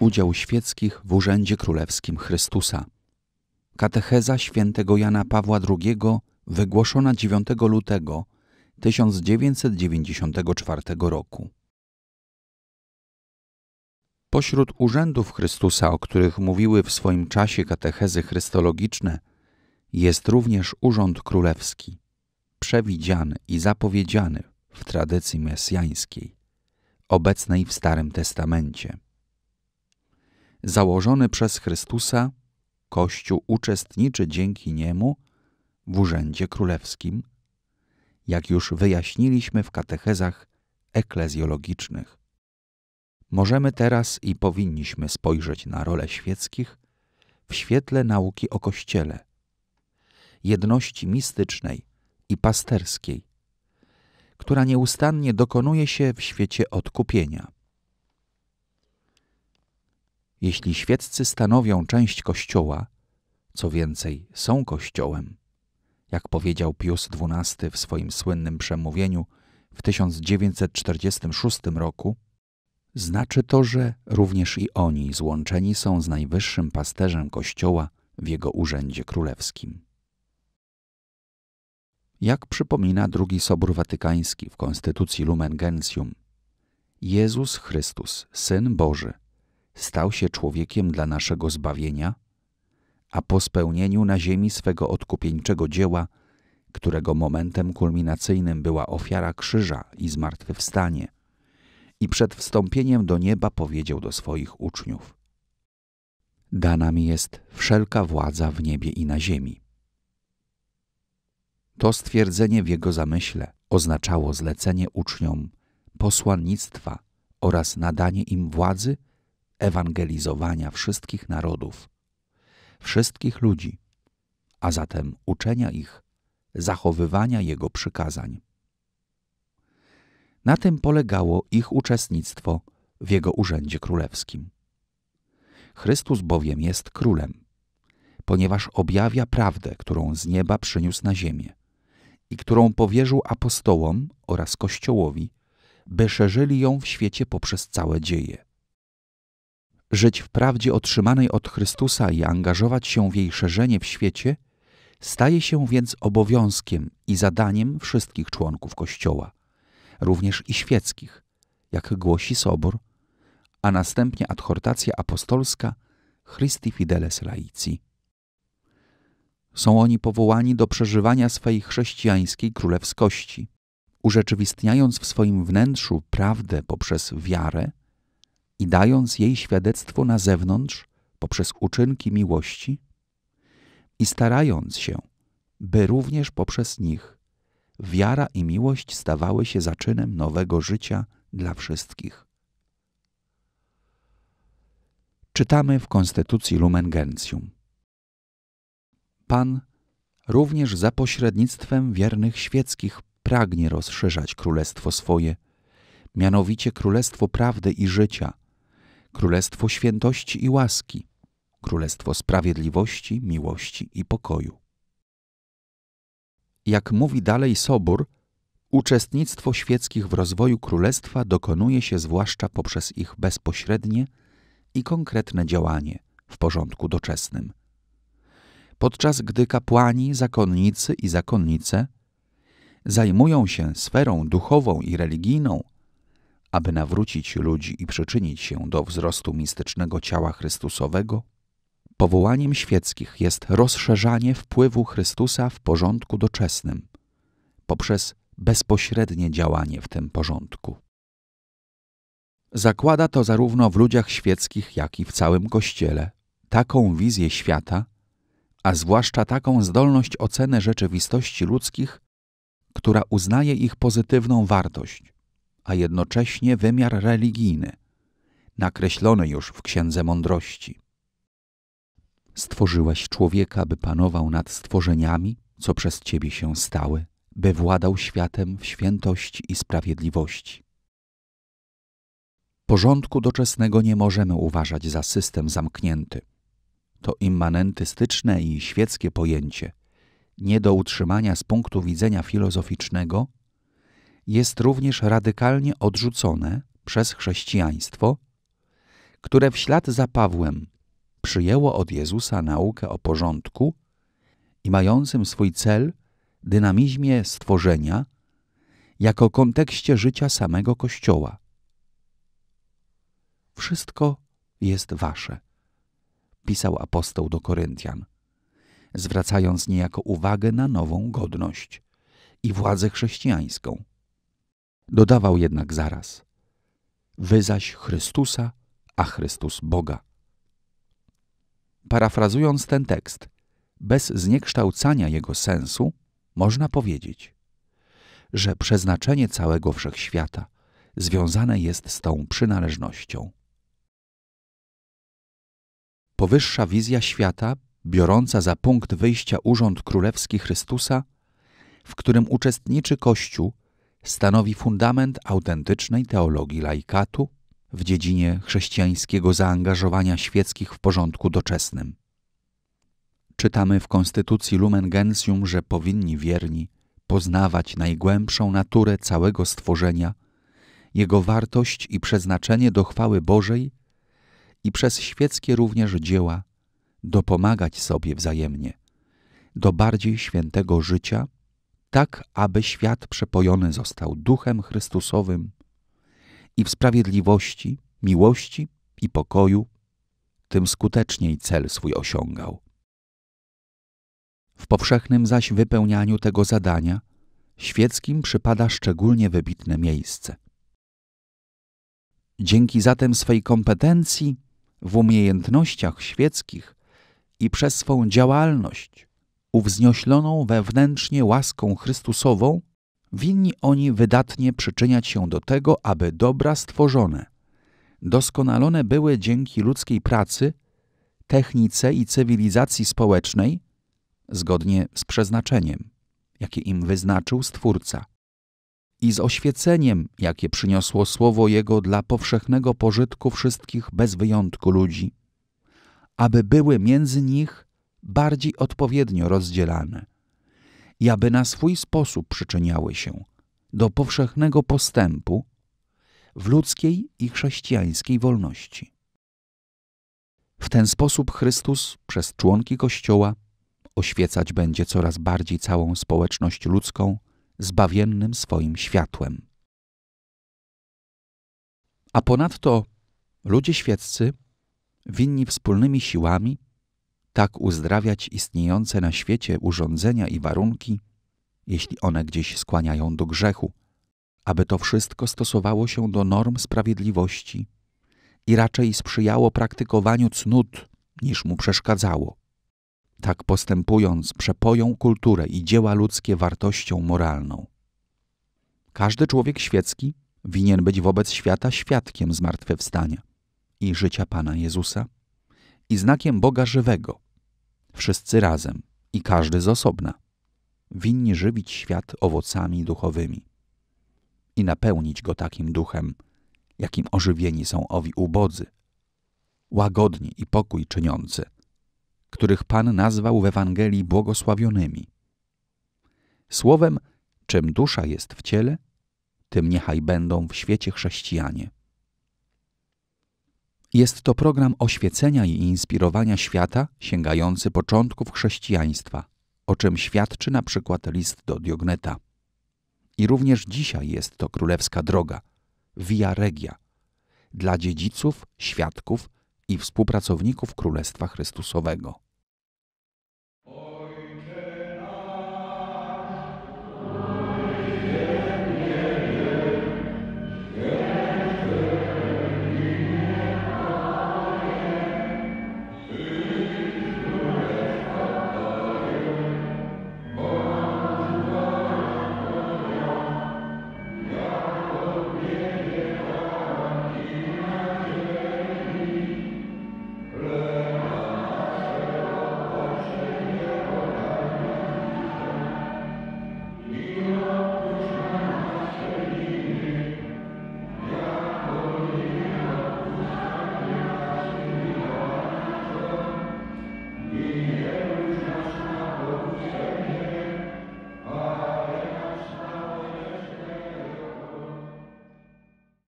Udział świeckich w Urzędzie Królewskim Chrystusa. Katecheza świętego Jana Pawła II wygłoszona 9 lutego 1994 roku. Pośród urzędów Chrystusa, o których mówiły w swoim czasie katechezy chrystologiczne, jest również Urząd Królewski, przewidziany i zapowiedziany w tradycji mesjańskiej, obecnej w Starym Testamencie założony przez Chrystusa, Kościół uczestniczy dzięki niemu w urzędzie królewskim, jak już wyjaśniliśmy w katechezach eklezjologicznych. Możemy teraz i powinniśmy spojrzeć na rolę świeckich w świetle nauki o Kościele, jedności mistycznej i pasterskiej, która nieustannie dokonuje się w świecie odkupienia jeśli świeccy stanowią część Kościoła, co więcej, są Kościołem, jak powiedział Pius XII w swoim słynnym przemówieniu w 1946 roku, znaczy to, że również i oni złączeni są z najwyższym pasterzem Kościoła w jego urzędzie królewskim. Jak przypomina drugi Sobór Watykański w konstytucji Lumen Gentium, Jezus Chrystus, Syn Boży, stał się człowiekiem dla naszego zbawienia, a po spełnieniu na ziemi swego odkupieńczego dzieła, którego momentem kulminacyjnym była ofiara krzyża i zmartwychwstanie, i przed wstąpieniem do nieba powiedział do swoich uczniów: Dana mi jest wszelka władza w niebie i na ziemi. To stwierdzenie w jego zamyśle oznaczało zlecenie uczniom posłannictwa oraz nadanie im władzy ewangelizowania wszystkich narodów, wszystkich ludzi, a zatem uczenia ich, zachowywania Jego przykazań. Na tym polegało ich uczestnictwo w Jego urzędzie królewskim. Chrystus bowiem jest królem, ponieważ objawia prawdę, którą z nieba przyniósł na ziemię i którą powierzył apostołom oraz Kościołowi, by szerzyli ją w świecie poprzez całe dzieje żyć w prawdzie otrzymanej od Chrystusa i angażować się w jej szerzenie w świecie, staje się więc obowiązkiem i zadaniem wszystkich członków Kościoła, również i świeckich, jak głosi Sobor, a następnie adhortacja apostolska Christi Fideles Laici. Są oni powołani do przeżywania swej chrześcijańskiej królewskości, urzeczywistniając w swoim wnętrzu prawdę poprzez wiarę, i dając jej świadectwo na zewnątrz poprzez uczynki miłości i starając się, by również poprzez nich wiara i miłość stawały się zaczynem nowego życia dla wszystkich. Czytamy w Konstytucji Lumen Gentium. Pan również za pośrednictwem wiernych świeckich pragnie rozszerzać królestwo swoje, mianowicie królestwo prawdy i życia, królestwo świętości i łaski, królestwo sprawiedliwości, miłości i pokoju. Jak mówi dalej Sobór, uczestnictwo świeckich w rozwoju królestwa dokonuje się zwłaszcza poprzez ich bezpośrednie i konkretne działanie w porządku doczesnym. Podczas gdy kapłani, zakonnicy i zakonnice zajmują się sferą duchową i religijną aby nawrócić ludzi i przyczynić się do wzrostu mistycznego ciała Chrystusowego, powołaniem świeckich jest rozszerzanie wpływu Chrystusa w porządku doczesnym poprzez bezpośrednie działanie w tym porządku. Zakłada to zarówno w ludziach świeckich, jak i w całym Kościele taką wizję świata, a zwłaszcza taką zdolność oceny rzeczywistości ludzkich, która uznaje ich pozytywną wartość – a jednocześnie wymiar religijny, nakreślony już w Księdze Mądrości. Stworzyłeś człowieka, by panował nad stworzeniami, co przez ciebie się stały, by władał światem w świętości i sprawiedliwości. Porządku doczesnego nie możemy uważać za system zamknięty. To immanentystyczne i świeckie pojęcie, nie do utrzymania z punktu widzenia filozoficznego jest również radykalnie odrzucone przez chrześcijaństwo, które w ślad za Pawłem przyjęło od Jezusa naukę o porządku i mającym swój cel dynamizmie stworzenia jako kontekście życia samego Kościoła. Wszystko jest wasze, pisał apostoł do Koryntian, zwracając niejako uwagę na nową godność i władzę chrześcijańską. Dodawał jednak zaraz: Wy zaś Chrystusa, a Chrystus Boga. Parafrazując ten tekst, bez zniekształcania jego sensu, można powiedzieć, że przeznaczenie całego wszechświata związane jest z tą przynależnością. Powyższa wizja świata, biorąca za punkt wyjścia urząd królewski Chrystusa, w którym uczestniczy Kościół stanowi fundament autentycznej teologii laikatu w dziedzinie chrześcijańskiego zaangażowania świeckich w porządku doczesnym. Czytamy w Konstytucji Lumen Gentium, że powinni wierni poznawać najgłębszą naturę całego stworzenia, jego wartość i przeznaczenie do chwały Bożej i przez świeckie również dzieła dopomagać sobie wzajemnie do bardziej świętego życia – tak aby świat przepojony został duchem Chrystusowym i w sprawiedliwości, miłości i pokoju, tym skuteczniej cel swój osiągał. W powszechnym zaś wypełnianiu tego zadania świeckim przypada szczególnie wybitne miejsce. Dzięki zatem swej kompetencji w umiejętnościach świeckich i przez swą działalność uwzniośloną wewnętrznie łaską Chrystusową, winni oni wydatnie przyczyniać się do tego, aby dobra stworzone, doskonalone były dzięki ludzkiej pracy, technice i cywilizacji społecznej, zgodnie z przeznaczeniem, jakie im wyznaczył Stwórca, i z oświeceniem, jakie przyniosło Słowo Jego dla powszechnego pożytku wszystkich bez wyjątku ludzi, aby były między nich bardziej odpowiednio rozdzielane i aby na swój sposób przyczyniały się do powszechnego postępu w ludzkiej i chrześcijańskiej wolności. W ten sposób Chrystus przez członki Kościoła oświecać będzie coraz bardziej całą społeczność ludzką zbawiennym swoim światłem. A ponadto ludzie świeccy winni wspólnymi siłami tak uzdrawiać istniejące na świecie urządzenia i warunki, jeśli one gdzieś skłaniają do grzechu, aby to wszystko stosowało się do norm sprawiedliwości i raczej sprzyjało praktykowaniu cnót, niż mu przeszkadzało. Tak postępując, przepoją kulturę i dzieła ludzkie wartością moralną. Każdy człowiek świecki winien być wobec świata świadkiem zmartwychwstania i życia Pana Jezusa i znakiem Boga żywego. Wszyscy razem i każdy z osobna. Winni żywić świat owocami duchowymi i napełnić go takim duchem, jakim ożywieni są owi ubodzy, łagodni i pokój czyniący, których Pan nazwał w Ewangelii błogosławionymi. Słowem, czym dusza jest w ciele, tym niechaj będą w świecie chrześcijanie. Jest to program oświecenia i inspirowania świata sięgający początków chrześcijaństwa, o czym świadczy na przykład list do Diogneta. I również dzisiaj jest to królewska droga, via regia, dla dziedziców, świadków i współpracowników Królestwa Chrystusowego.